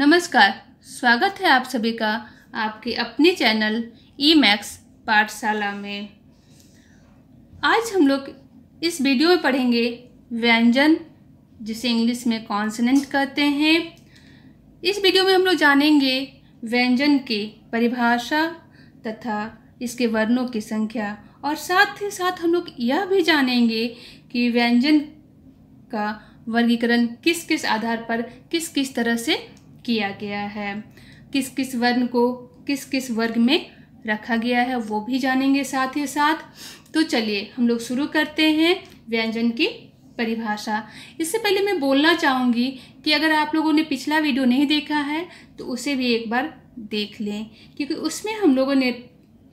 नमस्कार स्वागत है आप सभी का आपके अपने चैनल ई मैक्स पाठशाला में आज हम लोग इस वीडियो में पढ़ेंगे व्यंजन जिसे इंग्लिश में कॉन्सनेंट कहते हैं इस वीडियो में हम लोग जानेंगे व्यंजन के परिभाषा तथा इसके वर्णों की संख्या और साथ ही साथ हम लोग यह भी जानेंगे कि व्यंजन का वर्गीकरण किस किस आधार पर किस किस तरह से किया गया है किस किस वर्ण को किस किस वर्ग में रखा गया है वो भी जानेंगे साथ ही साथ तो चलिए हम लोग शुरू करते हैं व्यंजन की परिभाषा इससे पहले मैं बोलना चाहूँगी कि अगर आप लोगों ने पिछला वीडियो नहीं देखा है तो उसे भी एक बार देख लें क्योंकि उसमें हम लोगों ने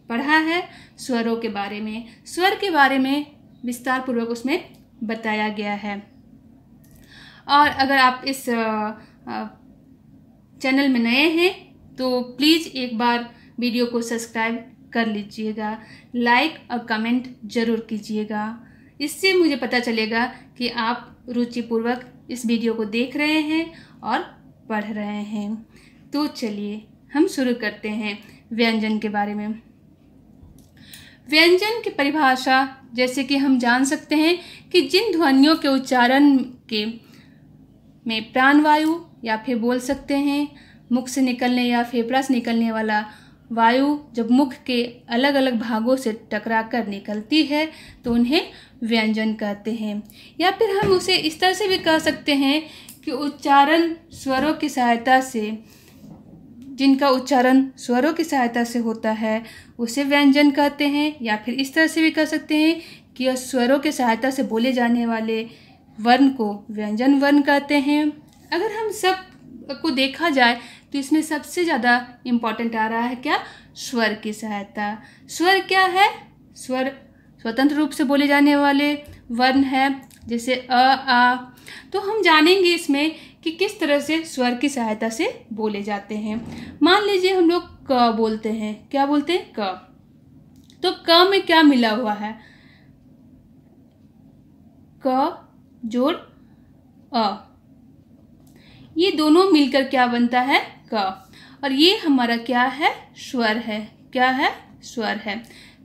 पढ़ा है स्वरों के बारे में स्वर के बारे में विस्तार पूर्वक उसमें बताया गया है और अगर आप इस आ, आ, चैनल में नए हैं तो प्लीज़ एक बार वीडियो को सब्सक्राइब कर लीजिएगा लाइक और कमेंट ज़रूर कीजिएगा इससे मुझे पता चलेगा कि आप रुचिपूर्वक इस वीडियो को देख रहे हैं और पढ़ रहे हैं तो चलिए हम शुरू करते हैं व्यंजन के बारे में व्यंजन की परिभाषा जैसे कि हम जान सकते हैं कि जिन ध्वनियों के उच्चारण के में प्राणवायु या फिर बोल सकते हैं मुख से निकलने या फेफड़ा से निकलने वाला वायु जब मुख के अलग अलग भागों से टकराकर निकलती है तो उन्हें व्यंजन कहते हैं या फिर हम उसे इस तरह से भी कह सकते हैं कि उच्चारण स्वरों की सहायता से जिनका उच्चारण स्वरों की सहायता से होता है उसे व्यंजन कहते हैं या फिर इस तरह से भी कह सकते हैं कि स्वरों की सहायता से बोले जाने वाले वर्ण को व्यंजन वर्ण कहते हैं अगर हम सब को देखा जाए तो इसमें सबसे ज़्यादा इम्पॉर्टेंट आ रहा है क्या स्वर की सहायता स्वर क्या है स्वर स्वतंत्र रूप से बोले जाने वाले वर्ण है जैसे अ आ तो हम जानेंगे इसमें कि किस तरह से स्वर की सहायता से बोले जाते हैं मान लीजिए हम लोग क बोलते हैं क्या बोलते हैं क तो क में क्या मिला हुआ है क जोड़ अ ये दोनों मिलकर क्या बनता है क और ये हमारा क्या है स्वर है क्या है स्वर है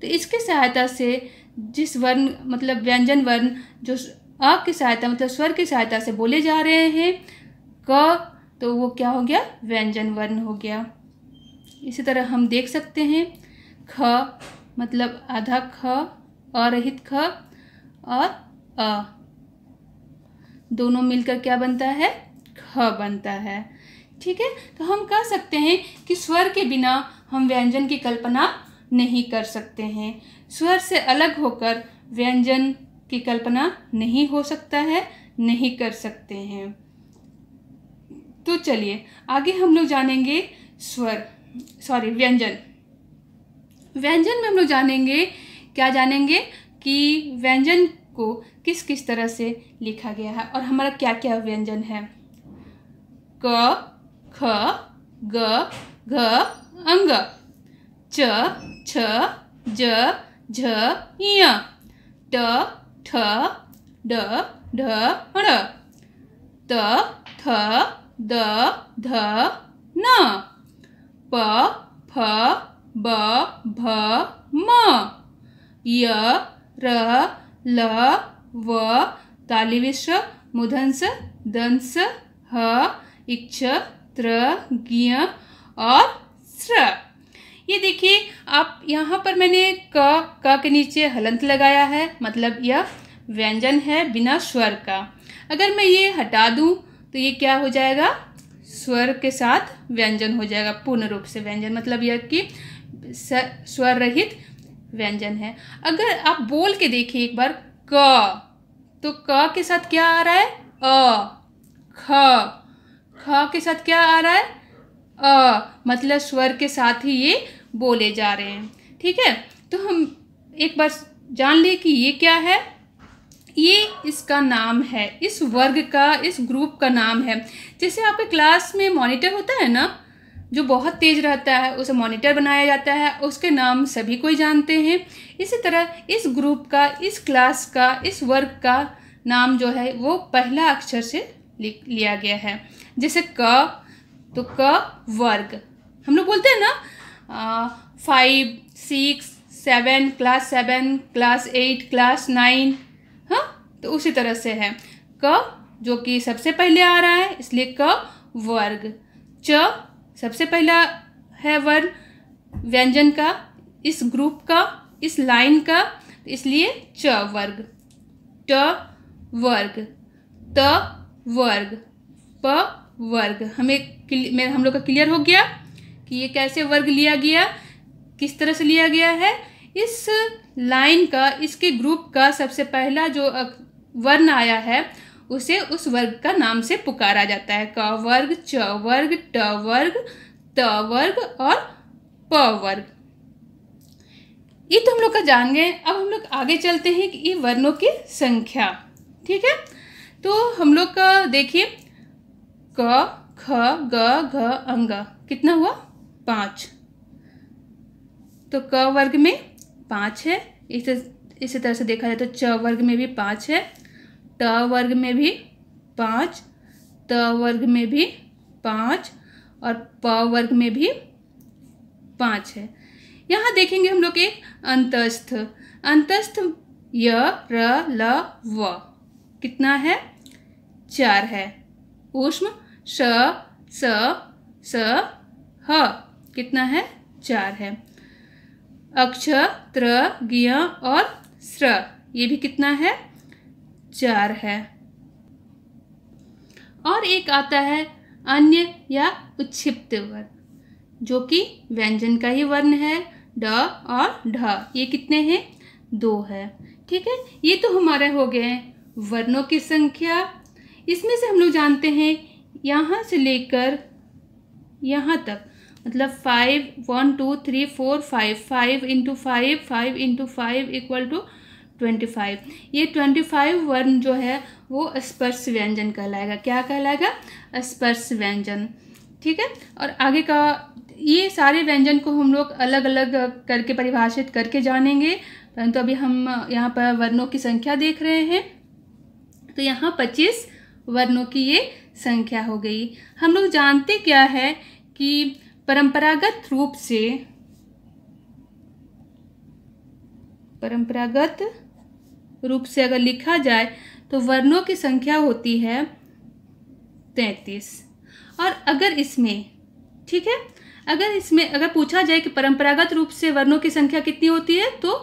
तो इसके सहायता से जिस वर्ण मतलब व्यंजन वर्ण जो अ की सहायता मतलब स्वर की सहायता से बोले जा रहे हैं क तो वो क्या हो गया व्यंजन वर्ण हो गया इसी तरह हम देख सकते हैं ख मतलब आधा ख अरहित ख और अ दोनों मिलकर क्या बनता है ह बनता है ठीक है तो हम कह सकते हैं कि स्वर के बिना हम व्यंजन की कल्पना नहीं कर सकते हैं स्वर से अलग होकर व्यंजन की कल्पना नहीं हो सकता है नहीं कर सकते हैं तो चलिए आगे हम लोग जानेंगे स्वर सॉरी व्यंजन व्यंजन में हम लोग जानेंगे क्या जानेंगे कि व्यंजन को किस किस तरह से लिखा गया है और हमारा क्या क्या व्यंजन है क ख ग घ अंग च छ ज झ ञ ट ठ ड ढ ण त थ द ध न प फ ब भ म य र ल व तालिविश्र मुधंस दंस ह इच्छ त्र ज्ञ और स्र ये देखिए आप यहाँ पर मैंने क क के नीचे हलंत लगाया है मतलब यह व्यंजन है बिना स्वर का अगर मैं ये हटा दूँ तो ये क्या हो जाएगा स्वर के साथ व्यंजन हो जाएगा पूर्ण रूप से व्यंजन मतलब यह कि स्वर रहित व्यंजन है अगर आप बोल के देखिए एक बार क तो क के साथ क्या आ रहा है अ ख ख के साथ क्या आ रहा है अ मतलब स्वर के साथ ही ये बोले जा रहे हैं ठीक है तो हम एक बार जान लें कि ये क्या है ये इसका नाम है इस वर्ग का इस ग्रुप का नाम है जैसे आपके क्लास में मॉनिटर होता है ना जो बहुत तेज रहता है उसे मॉनिटर बनाया जाता है उसके नाम सभी कोई जानते हैं इसी तरह इस ग्रुप का इस क्लास का इस वर्ग का नाम जो है वो पहला अक्षर से लिया गया है जैसे क तो क वर्ग हम लोग बोलते हैं ना five six seven class seven class eight class nine हाँ तो उसी तरह से है क जो कि सबसे पहले आ रहा है इसलिए क वर्ग च सबसे पहला है वर्ण व्यंजन का इस ग्रुप का इस लाइन का इसलिए च वर्ग ट वर्ग त वर्ग प वर्ग हमें हम लोग का क्लियर हो गया कि ये कैसे वर्ग लिया गया किस तरह से लिया गया है इस लाइन का इसके ग्रुप का सबसे पहला जो वर्ण आया है उसे उस वर्ग का नाम से पुकारा जाता है क वर्ग च वर्ग ट वर्ग त वर्ग और प वर्ग ये तो हम लोग का जान गए अब हम लोग आगे चलते हैं कि ये वर्णों की संख्या ठीक है तो हम लोग का देखिए क ख ग घ अंग कितना हुआ पाँच तो क वर्ग में पाँच है इस इसी तरह से देखा जाए तो च वर्ग में भी पाँच है ट वर्ग में भी पाँच त वर्ग में भी पाँच और प वर्ग में भी पाँच है यहाँ देखेंगे हम लोग एक अंतस्थ अंतस्थ य र ल व कितना है चार है ऊष्म श स स ह कितना है चार है अक्ष त्र गिय और स्र ये भी कितना है चार है और एक आता है अन्य या उच्छिप्त वर्ण जो कि व्यंजन का ही वर्ण है ड और ढ ये कितने हैं दो है ठीक है ये तो हमारे हो गए हैं वर्णों की संख्या इसमें से हम लोग जानते हैं यहाँ से लेकर यहाँ तक मतलब five one two three four five five into five five into five equal to twenty five ये ट्वेंटी फाइव वर्ण जो है वो स्पर्श व्यंजन कहलाएगा क्या कहलाएगा स्पर्श व्यंजन ठीक है और आगे का ये सारे व्यंजन को हम लोग अलग अलग करके परिभाषित करके जानेंगे परंतु अभी हम यहाँ पर वर्णों की संख्या देख रहे हैं तो यहाँ पच्चीस वर्णों की ये संख्या हो गई हम लोग जानते क्या है कि परंपरागत रूप से परंपरागत रूप से अगर लिखा जाए तो वर्णों की संख्या होती है तैतीस और अगर इसमें ठीक है अगर इसमें अगर पूछा जाए कि परंपरागत रूप से वर्णों की संख्या कितनी होती है तो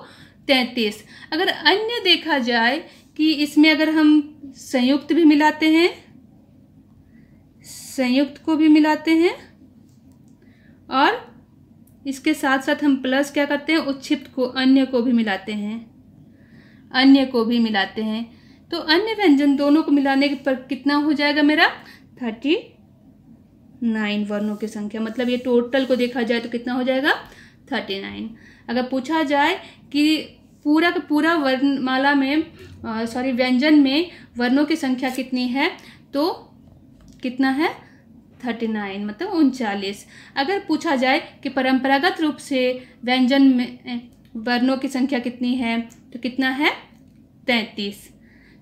तैतीस अगर अन्य देखा जाए कि इसमें अगर हम संयुक्त भी मिलाते हैं संयुक्त को भी मिलाते हैं और इसके साथ साथ हम प्लस क्या करते हैं उच्छिप्त को अन्य को भी मिलाते हैं अन्य को भी मिलाते हैं तो अन्य व्यंजन दोनों को मिलाने पर कितना हो जाएगा मेरा थर्टी नाइन वर्णों की संख्या मतलब ये टोटल को देखा जाए तो कितना हो जाएगा थर्टी नाइन अगर पूछा जाए कि पूरा का पूरा वर्णमाला में सॉरी व्यंजन में वर्णों की संख्या कितनी है तो कितना है थर्टी नाइन मतलब उनचालीस अगर पूछा जाए कि परंपरागत रूप से व्यंजन में वर्णों की संख्या कितनी है तो कितना है तैंतीस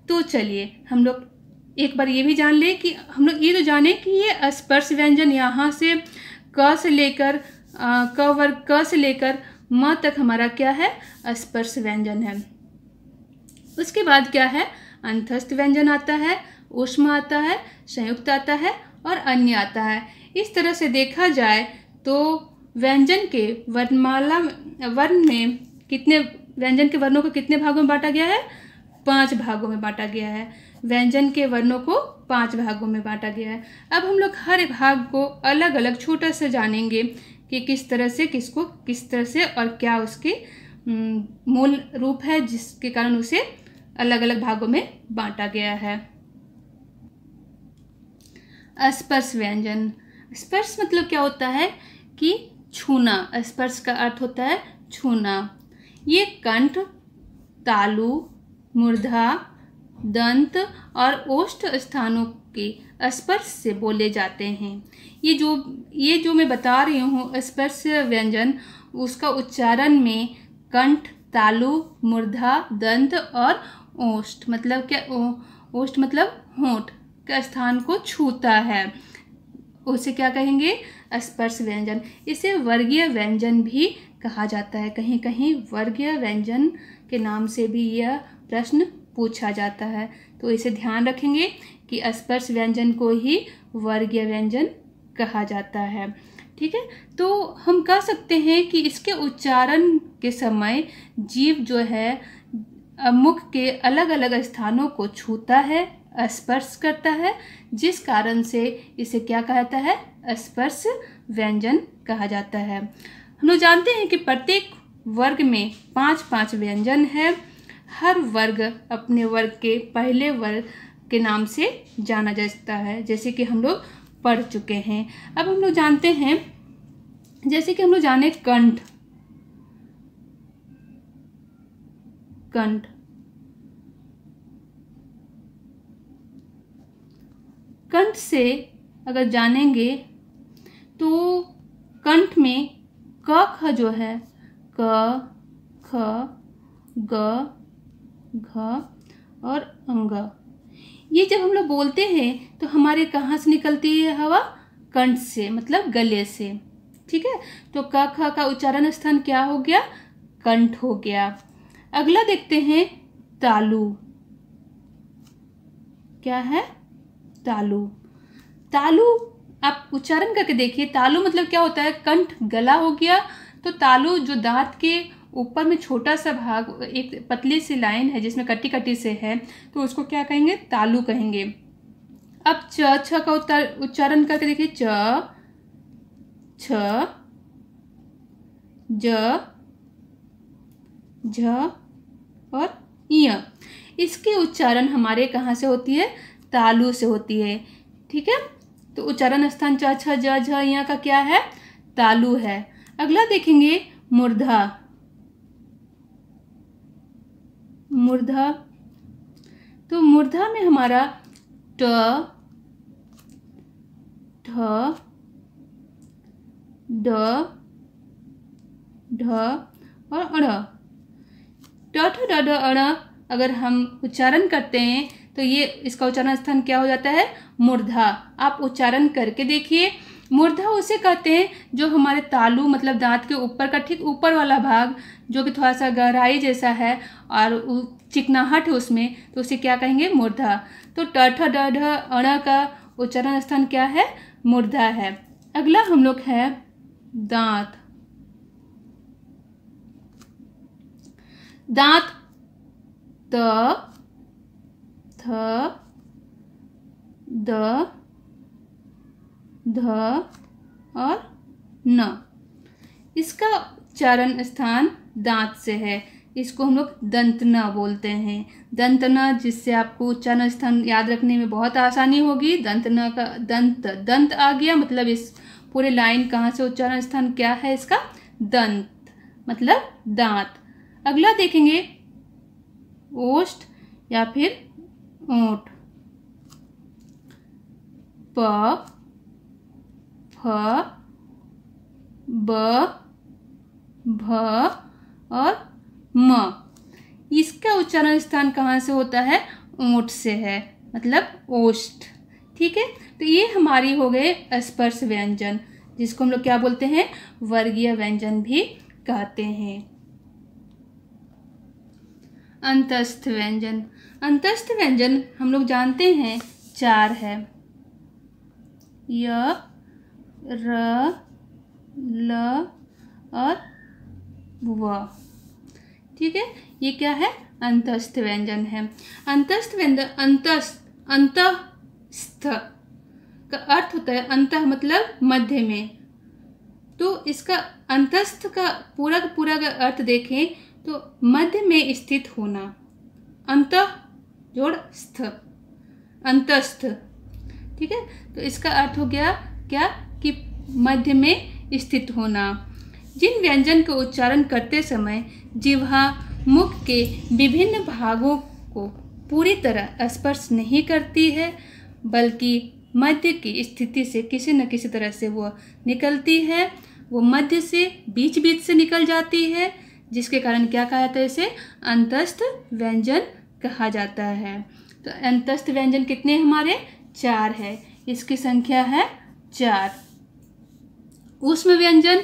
तो चलिए हम लोग एक बार ये भी जान लें कि हम लोग ये तो जाने कि ये स्पर्श व्यंजन यहाँ से क से लेकर क वर्ग क से लेकर म तक हमारा क्या है स्पर्श व्यंजन है उसके बाद क्या है अंतस्थ व्यंजन आता है उष्म आता है संयुक्त आता है और अन्य आता है इस तरह से देखा जाए तो व्यंजन के वर्णमाला वर्ण में कितने व्यंजन के वर्णों को कितने भागों में बांटा गया है पांच भागों में बांटा गया है व्यंजन के वर्णों को पांच भागों में बांटा गया है अब हम लोग हर भाग को अलग अलग छोटा सा जानेंगे कि किस तरह से किसको किस तरह से और क्या उसके मूल रूप है जिसके कारण उसे अलग अलग भागों में बांटा गया है स्पर्श व्यंजन स्पर्श मतलब क्या होता है कि छूना स्पर्श का अर्थ होता है छूना ये कंठ तालु मुर्धा दंत और ओष्ठ स्थानों के स्पर्श से बोले जाते हैं ये जो ये जो मैं बता रही हूँ स्पर्श व्यंजन उसका उच्चारण में कंठ तालु मुर्धा दंत और ओष्ठ मतलब क्या ओष्ठ मतलब होंठ के स्थान को छूता है उसे क्या कहेंगे स्पर्श व्यंजन इसे वर्गीय व्यंजन भी कहा जाता है कहीं कहीं वर्गीय व्यंजन के नाम से भी यह प्रश्न पूछा जाता है तो इसे ध्यान रखेंगे कि स्पर्श व्यंजन को ही वर्गीय व्यंजन कहा जाता है ठीक है तो हम कह सकते हैं कि इसके उच्चारण के समय जीव जो है मुख के अलग अलग स्थानों को छूता है स्पर्श करता है जिस कारण से इसे क्या कहता है स्पर्श व्यंजन कहा जाता है हम लोग जानते हैं कि प्रत्येक वर्ग में पांच पांच व्यंजन है हर वर्ग अपने वर्ग के पहले वर्ग के नाम से जाना जाता है जैसे कि हम लोग पढ़ चुके हैं अब हम लोग जानते हैं जैसे कि हम लोग जाने कंठ कंठ कंठ से अगर जानेंगे तो कंठ में क ख जो है क ख ग घ और अंग ये जब हम लोग बोलते हैं तो हमारे कहाँ से निकलती है हवा कंठ से मतलब गले से ठीक है तो क ख का उच्चारण स्थान क्या हो गया कंठ हो गया अगला देखते हैं तालु क्या है तालु तालू आप उच्चारण करके देखिए तालु मतलब क्या होता है कंठ गला हो गया तो तालु जो दांत के ऊपर में छोटा सा भाग एक पतली सी लाइन है जिसमें कटी कटी से है तो उसको क्या कहेंगे तालु कहेंगे अब च छ का उत्तर उच्चारण करके देखिए च छ ज झ और इ इसके उच्चारण हमारे कहाँ से होती है तालु से होती है ठीक है तो उच्चारण स्थान च छ ज झ का क्या है तालु है अगला देखेंगे मुर्धा मुर्धा तो मुर्धा में हमारा ट ढ और अड़ ट ठ ड अड़ अगर हम उच्चारण करते हैं तो ये इसका उच्चारण स्थान क्या हो जाता है मुर्धा आप उच्चारण करके देखिए मुर्धा उसे कहते हैं जो हमारे तालू मतलब दांत के ऊपर का ठीक ऊपर वाला भाग जो कि थोड़ा सा गहराई जैसा है और चिकनाहट है उसमें तो उसे क्या कहेंगे मुर्धा तो टठ डढ़ अण का उच्चारण स्थान क्या है मुर्धा है अगला हम लोग है दांत दांत द थ द ध और न इसका उच्चारण स्थान दांत से है इसको हम लोग दंतना बोलते हैं दंतना जिससे आपको उच्चारण स्थान याद रखने में बहुत आसानी होगी दंतना का दंत दंत आ गया मतलब इस पूरे लाइन कहाँ से उच्चारण स्थान क्या है इसका दंत मतलब दांत अगला देखेंगे ओष्ठ या फिर ओठ प ब भ और म इसका उच्चारण स्थान कहाँ से होता है ओठ से है मतलब ओष्ठ ठीक है तो ये हमारी हो गए स्पर्श व्यंजन जिसको हम लोग क्या बोलते हैं वर्गीय व्यंजन भी कहते हैं अंतस्थ व्यंजन अंतस्थ व्यंजन हम लोग जानते हैं चार है य र ल और व ठीक है ये क्या है अंतस्थ व्यंजन है अंतस्थ व्यंजन अंतस्थ अंतस्थ का अर्थ होता है अंत मतलब मध्य में तो इसका अंतस्थ का पूरा का पूरा का अर्थ देखें तो मध्य में स्थित होना अंत जोड़ स्थ अंतस्थ ठीक है तो इसका अर्थ हो गया क्या की मध्य में स्थित होना जिन व्यंजन का उच्चारण करते समय जिहा मुख के विभिन्न भागों को पूरी तरह स्पर्श नहीं करती है बल्कि मध्य की स्थिति से किसी न किसी तरह से वह निकलती है वो मध्य से बीच बीच से निकल जाती है जिसके कारण क्या कहा जाता है इसे अंतस्थ व्यंजन कहा जाता है तो अंतस्थ व्यंजन कितने हमारे चार है इसकी संख्या है चार उष्म व्यंजन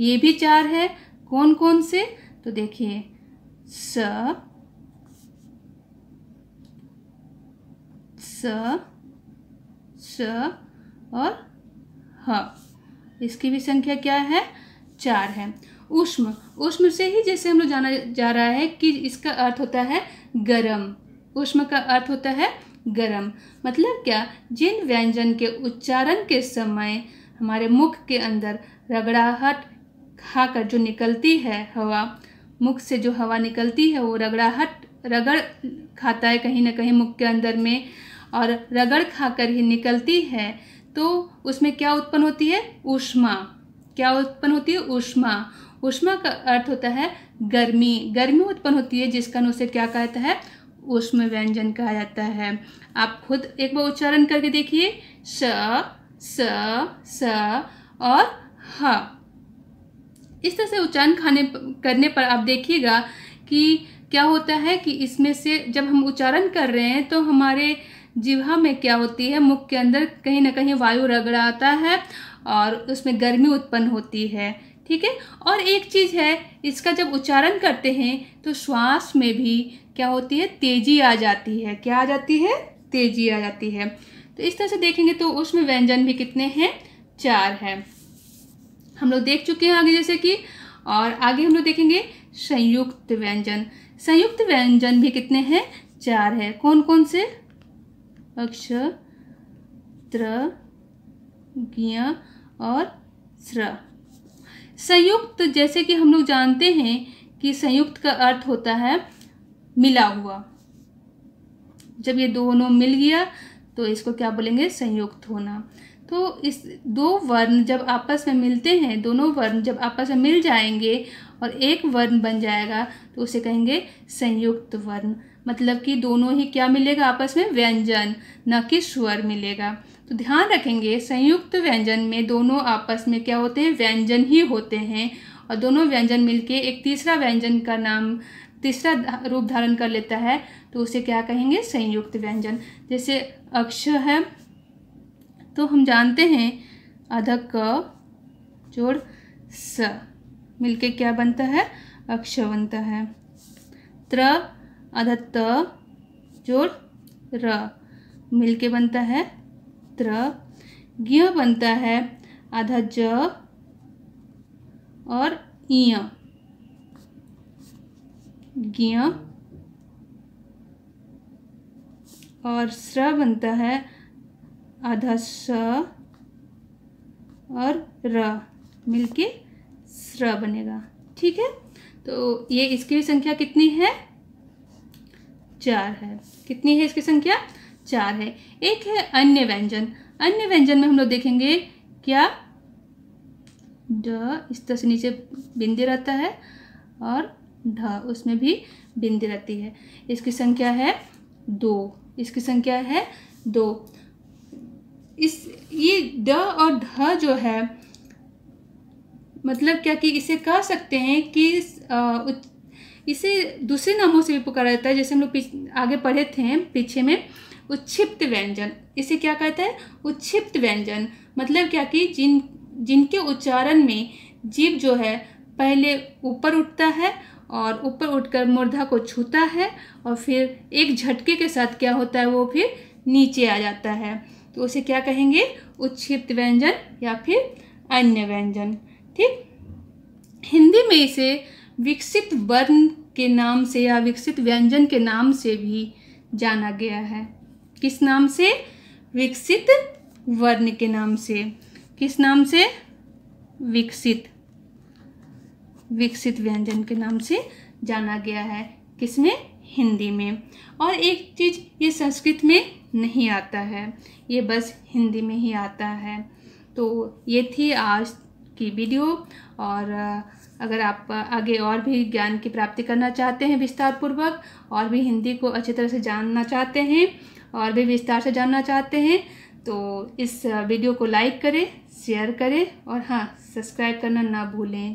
ये भी चार है कौन कौन से तो देखिए स स स और ह इसकी भी संख्या क्या है चार है उष्म उष्म से ही जैसे हम लोग जाना जा रहा है कि इसका अर्थ होता है गरम उष्म का अर्थ होता है गरम मतलब क्या जिन व्यंजन के उच्चारण के समय हमारे मुख के अंदर रगड़ाहट खाकर जो निकलती है हवा मुख से जो हवा निकलती है वो रगड़ाहट रगड़ खाता है कहीं ना कहीं मुख के अंदर में और रगड़ खाकर ही निकलती है तो उसमें क्या उत्पन्न होती है ऊष्मा क्या उत्पन्न होती है ऊष्मा ऊष्मा का अर्थ होता है गर्मी गर्मी उत्पन्न होती है जिसका उसे क्या कहा जाता है उष्म व्यंजन कहा जाता है आप खुद एक बार उच्चारण करके देखिए श स स और ह इस तरह से उच्चारण खाने करने पर आप देखिएगा कि क्या होता है कि इसमें से जब हम उच्चारण कर रहे हैं तो हमारे जिहा में क्या होती है मुख के अंदर कहीं ना कहीं वायु रगड़ाता है और उसमें गर्मी उत्पन्न होती है ठीक है और एक चीज़ है इसका जब उच्चारण करते हैं तो श्वास में भी क्या होती है तेजी आ जाती है क्या आ जाती है तेजी आ जाती है तो इस तरह से देखेंगे तो उसमें व्यंजन भी कितने हैं चार हैं हम लोग देख चुके हैं आगे जैसे कि और आगे हम लोग देखेंगे संयुक्त व्यंजन संयुक्त व्यंजन भी कितने हैं चार है कौन कौन से अक्ष त्र ज्ञ और स्र संयुक्त जैसे कि हम लोग जानते हैं कि संयुक्त का अर्थ होता है मिला हुआ जब ये दोनों मिल गया तो इसको क्या बोलेंगे संयुक्त होना तो इस दो वर्ण जब आपस में मिलते हैं दोनों वर्ण जब आपस में मिल जाएंगे और एक वर्ण बन जाएगा तो उसे कहेंगे संयुक्त वर्ण मतलब कि दोनों ही क्या मिलेगा आपस में व्यंजन न कि स्वर मिलेगा तो ध्यान रखेंगे संयुक्त व्यंजन में दोनों आपस में क्या होते हैं व्यंजन ही होते हैं और दोनों व्यंजन मिलके एक तीसरा व्यंजन का नाम तीसरा रूप धारण कर लेता है तो उसे क्या कहेंगे संयुक्त व्यंजन जैसे अक्ष है तो हम जानते हैं अधक क जोड़ स मिलके क्या बनता है अक्ष बनता है त्र अधत जोड़ र मिलके बनता है त्र ज्ञ बनता है अध और इय गिया और स्र बनता है आधा स और र मिलके स्र बनेगा ठीक है तो ये इसकी संख्या कितनी है चार है कितनी है इसकी संख्या चार है एक है अन्य व्यंजन अन्य व्यंजन में हम लोग देखेंगे क्या ड इस तरह से नीचे बिंदी रहता है और ध उसमें भी बिंदी रहती है इसकी संख्या है दो इसकी संख्या है दो इस ये द और ध जो है मतलब क्या कि इसे कह सकते हैं कि आ, इसे दूसरे नामों से भी पुकारा जाता है जैसे हम लोग आगे पढ़े थे पीछे में उत्षिप्त व्यंजन इसे क्या कहता है उत्षिप्त व्यंजन मतलब क्या कि जिन जिनके उच्चारण में जीव जो है पहले ऊपर उठता है और ऊपर उठकर मुर्दा को छूता है और फिर एक झटके के साथ क्या होता है वो फिर नीचे आ जाता है तो उसे क्या कहेंगे उच्छिप्त व्यंजन या फिर अन्य व्यंजन ठीक हिंदी में इसे विकसित वर्ण के नाम से या विकसित व्यंजन के नाम से भी जाना गया है किस नाम से विकसित वर्ण के नाम से किस नाम से विकसित विकसित व्यंजन के नाम से जाना गया है किसमें हिंदी में और एक चीज़ ये संस्कृत में नहीं आता है ये बस हिंदी में ही आता है तो ये थी आज की वीडियो और अगर आप आगे और भी ज्ञान की प्राप्ति करना चाहते हैं विस्तार पूर्वक और भी हिंदी को अच्छी तरह से जानना चाहते हैं और भी विस्तार से जानना चाहते हैं तो इस वीडियो को लाइक करें शेयर करें और हाँ सब्सक्राइब करना ना भूलें